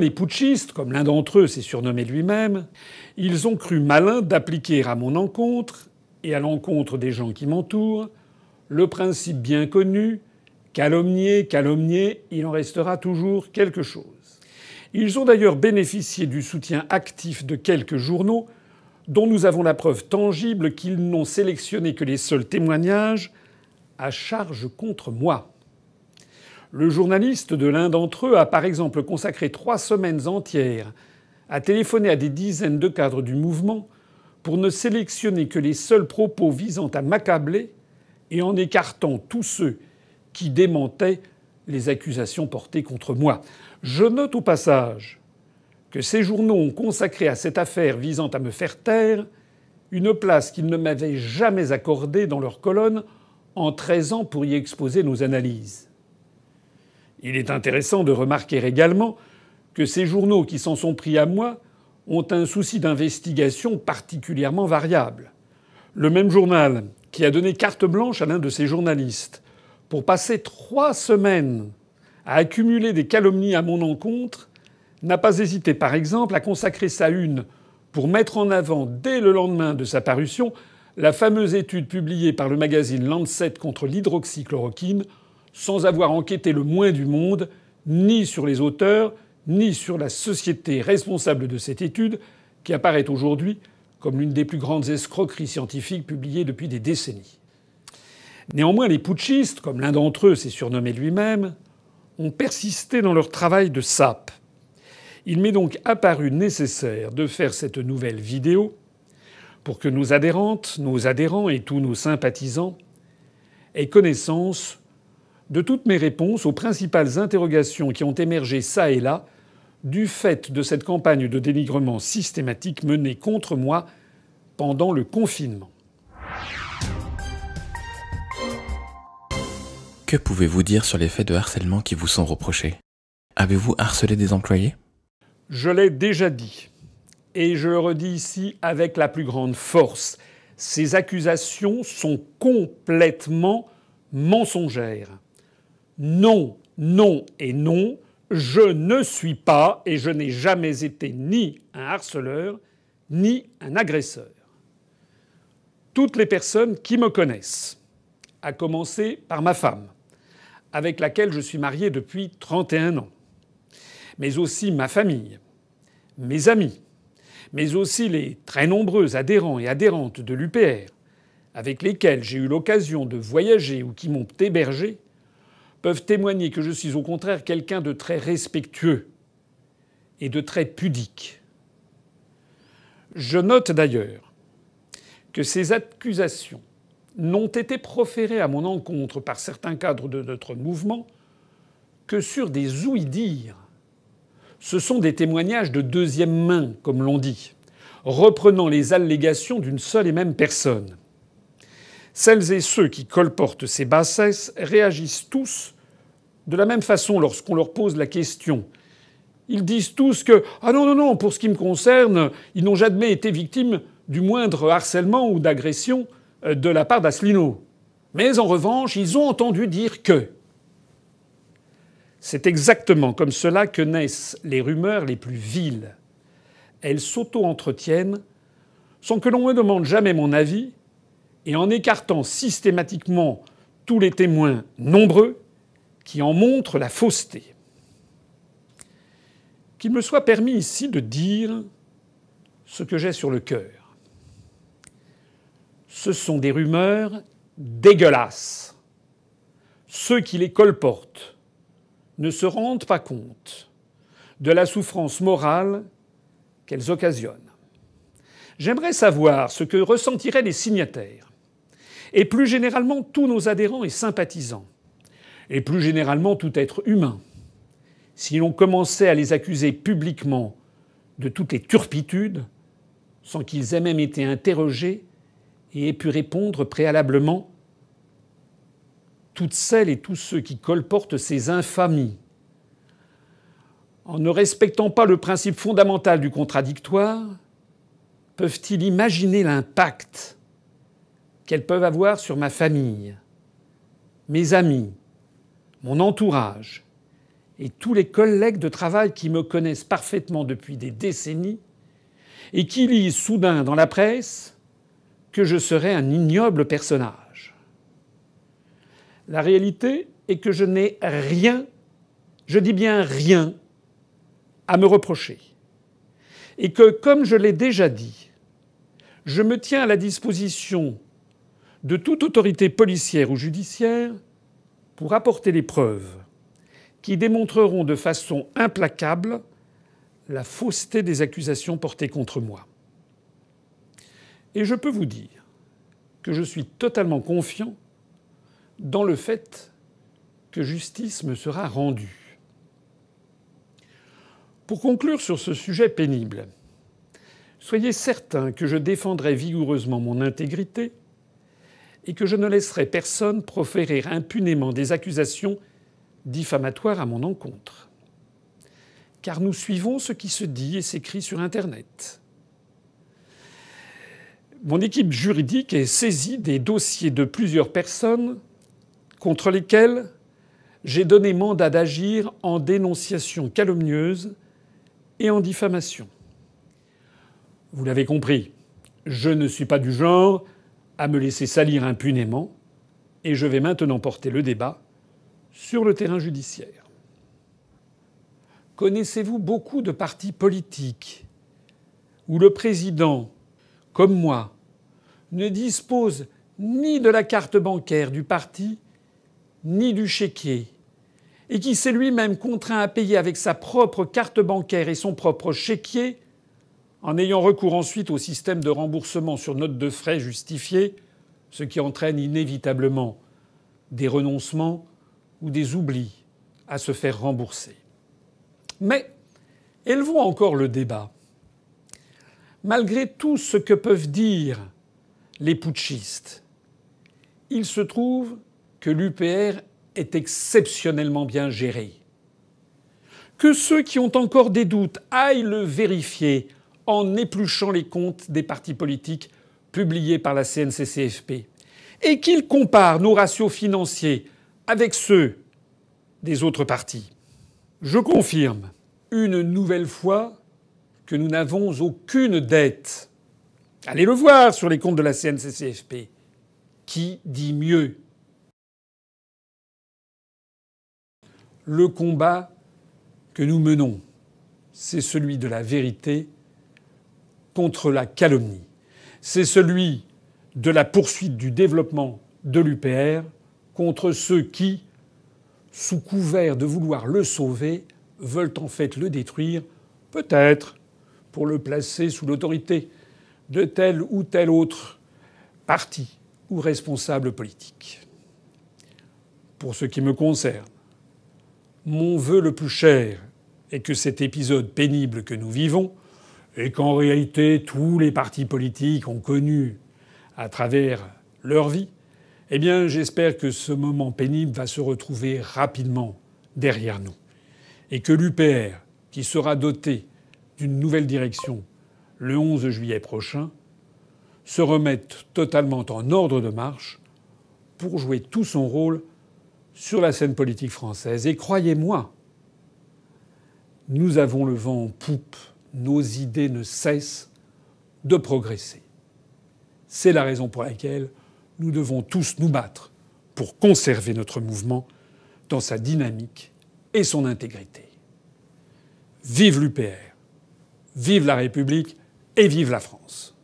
Les putschistes, comme l'un d'entre eux s'est surnommé lui-même, ils ont cru malin d'appliquer à mon encontre et à l'encontre des gens qui m'entourent le principe bien connu calomnier, calomnier, il en restera toujours quelque chose. Ils ont d'ailleurs bénéficié du soutien actif de quelques journaux dont nous avons la preuve tangible qu'ils n'ont sélectionné que les seuls témoignages à charge contre moi. Le journaliste de l'un d'entre eux a par exemple consacré trois semaines entières à téléphoner à des dizaines de cadres du mouvement pour ne sélectionner que les seuls propos visant à m'accabler et en écartant tous ceux qui démentaient les accusations portées contre moi. Je note au passage que ces journaux ont consacré à cette affaire visant à me faire taire une place qu'ils ne m'avaient jamais accordée dans leur colonne en 13 ans pour y exposer nos analyses. Il est intéressant de remarquer également que ces journaux qui s'en sont pris à moi ont un souci d'investigation particulièrement variable. Le même journal qui a donné carte blanche à l'un de ses journalistes pour passer trois semaines à accumuler des calomnies à mon encontre n'a pas hésité par exemple à consacrer sa une pour mettre en avant dès le lendemain de sa parution la fameuse étude publiée par le magazine Lancet contre l'hydroxychloroquine sans avoir enquêté le moins du monde, ni sur les auteurs, ni sur la société responsable de cette étude, qui apparaît aujourd'hui comme l'une des plus grandes escroqueries scientifiques publiées depuis des décennies. Néanmoins, les putschistes, comme l'un d'entre eux s'est surnommé lui-même, ont persisté dans leur travail de sap. Il m'est donc apparu nécessaire de faire cette nouvelle vidéo pour que nos adhérentes, nos adhérents et tous nos sympathisants aient connaissance de toutes mes réponses aux principales interrogations qui ont émergé çà et là du fait de cette campagne de dénigrement systématique menée contre moi pendant le confinement. Que pouvez-vous dire sur les faits de harcèlement qui vous sont reprochés Avez-vous harcelé des employés Je l'ai déjà dit, et je le redis ici avec la plus grande force. Ces accusations sont complètement mensongères non, non et non, je ne suis pas et je n'ai jamais été ni un harceleur, ni un agresseur. Toutes les personnes qui me connaissent, à commencer par ma femme, avec laquelle je suis marié depuis 31 ans, mais aussi ma famille, mes amis, mais aussi les très nombreux adhérents et adhérentes de l'UPR, avec lesquels j'ai eu l'occasion de voyager ou qui m'ont hébergé, peuvent témoigner que je suis au contraire quelqu'un de très respectueux et de très pudique. Je note d'ailleurs que ces accusations n'ont été proférées à mon encontre par certains cadres de notre mouvement que sur des ouï Ce sont des témoignages de deuxième main, comme l'on dit, reprenant les allégations d'une seule et même personne. Celles et ceux qui colportent ces bassesses réagissent tous de la même façon lorsqu'on leur pose la question. Ils disent tous que ah non non non, pour ce qui me concerne, ils n'ont jamais été victimes du moindre harcèlement ou d'agression euh, de la part d'Asselineau. Mais en revanche, ils ont entendu dire que. C'est exactement comme cela que naissent les rumeurs les plus viles. Elles s'auto-entretiennent sans que l'on me demande jamais mon avis et en écartant systématiquement tous les témoins nombreux qui en montrent la fausseté. Qu'il me soit permis ici de dire ce que j'ai sur le cœur. Ce sont des rumeurs dégueulasses. Ceux qui les colportent ne se rendent pas compte de la souffrance morale qu'elles occasionnent. J'aimerais savoir ce que ressentiraient les signataires et plus généralement tous nos adhérents et sympathisants, et plus généralement tout être humain, si l'on commençait à les accuser publiquement de toutes les turpitudes, sans qu'ils aient même été interrogés et aient pu répondre préalablement toutes celles et tous ceux qui colportent ces infamies, en ne respectant pas le principe fondamental du contradictoire, peuvent-ils imaginer l'impact qu'elles peuvent avoir sur ma famille, mes amis, mon entourage et tous les collègues de travail qui me connaissent parfaitement depuis des décennies et qui lisent soudain dans la presse que je serais un ignoble personnage. La réalité est que je n'ai rien, je dis bien rien, à me reprocher. Et que, comme je l'ai déjà dit, je me tiens à la disposition de toute autorité policière ou judiciaire pour apporter les preuves qui démontreront de façon implacable la fausseté des accusations portées contre moi. Et je peux vous dire que je suis totalement confiant dans le fait que justice me sera rendue. Pour conclure sur ce sujet pénible, soyez certains que je défendrai vigoureusement mon intégrité et que je ne laisserai personne proférer impunément des accusations diffamatoires à mon encontre. Car nous suivons ce qui se dit et s'écrit sur Internet. Mon équipe juridique est saisie des dossiers de plusieurs personnes contre lesquelles j'ai donné mandat d'agir en dénonciation calomnieuse et en diffamation. Vous l'avez compris, je ne suis pas du genre à me laisser salir impunément, et je vais maintenant porter le débat sur le terrain judiciaire. Connaissez-vous beaucoup de partis politiques où le président, comme moi, ne dispose ni de la carte bancaire du parti, ni du chéquier, et qui s'est lui-même contraint à payer avec sa propre carte bancaire et son propre chéquier en ayant recours ensuite au système de remboursement sur note de frais justifiée, ce qui entraîne inévitablement des renoncements ou des oublis à se faire rembourser. Mais élevons encore le débat. Malgré tout ce que peuvent dire les putschistes, il se trouve que l'UPR est exceptionnellement bien géré. Que ceux qui ont encore des doutes aillent le vérifier en épluchant les comptes des partis politiques publiés par la CNCCFP et qu'ils comparent nos ratios financiers avec ceux des autres partis. Je confirme une nouvelle fois que nous n'avons aucune dette. Allez le voir sur les comptes de la CNCCFP. Qui dit mieux Le combat que nous menons, c'est celui de la vérité contre la calomnie. C'est celui de la poursuite du développement de l'UPR contre ceux qui, sous couvert de vouloir le sauver, veulent en fait le détruire, peut-être pour le placer sous l'autorité de tel ou tel autre parti ou responsable politique. Pour ce qui me concerne, mon vœu le plus cher est que cet épisode pénible que nous vivons et qu'en réalité tous les partis politiques ont connu à travers leur vie, eh bien j'espère que ce moment pénible va se retrouver rapidement derrière nous et que l'UPR, qui sera doté d'une nouvelle direction le 11 juillet prochain, se remette totalement en ordre de marche pour jouer tout son rôle sur la scène politique française. Et croyez-moi, nous avons le vent en poupe nos idées ne cessent de progresser. C'est la raison pour laquelle nous devons tous nous battre pour conserver notre mouvement dans sa dynamique et son intégrité. Vive l'UPR, vive la République et vive la France.